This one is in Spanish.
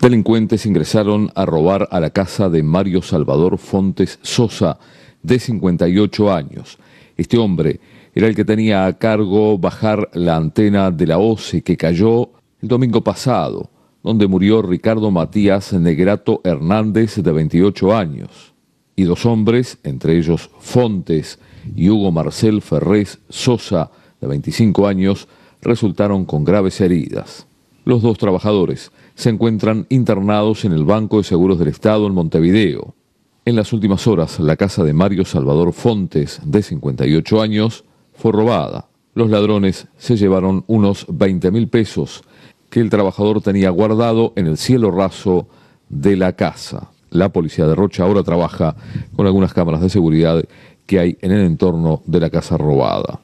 Delincuentes ingresaron a robar a la casa de Mario Salvador Fontes Sosa, de 58 años. Este hombre era el que tenía a cargo bajar la antena de la OCE que cayó el domingo pasado, donde murió Ricardo Matías Negrato Hernández, de 28 años, y dos hombres, entre ellos Fontes y Hugo Marcel Ferrés Sosa, de 25 años, resultaron con graves heridas. Los dos trabajadores se encuentran internados en el Banco de Seguros del Estado en Montevideo. En las últimas horas, la casa de Mario Salvador Fontes, de 58 años, fue robada. Los ladrones se llevaron unos 20 mil pesos que el trabajador tenía guardado en el cielo raso de la casa. La policía de Rocha ahora trabaja con algunas cámaras de seguridad que hay en el entorno de la casa robada.